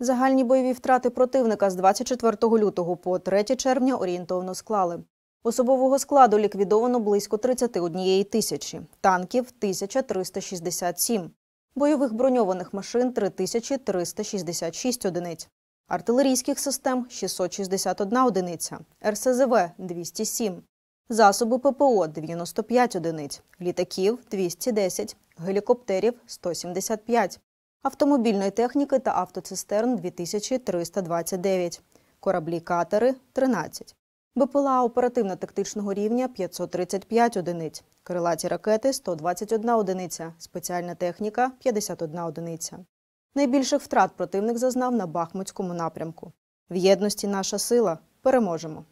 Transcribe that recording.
Загальні бойові втрати противника з 24 лютого по 3 червня орієнтовно склали. Особового складу ліквідовано близько 31 тисячі, танків 1367, бойових броньованих машин 3366 одиниць, артилерійських систем 661 одиниця, РСЗВ 207, засоби ППО 95 одиниць, літаків 210, гелікоптерів 175 автомобільної техніки та автоцистерн 2329, кораблі катери 13, БПЛА оперативно-тактичного рівня 535 одиниць, крилаті ракети 121 одиниця, спеціальна техніка 51 одиниця. Найбільших втрат противник зазнав на Бахмутському напрямку. В єдності наша сила переможемо.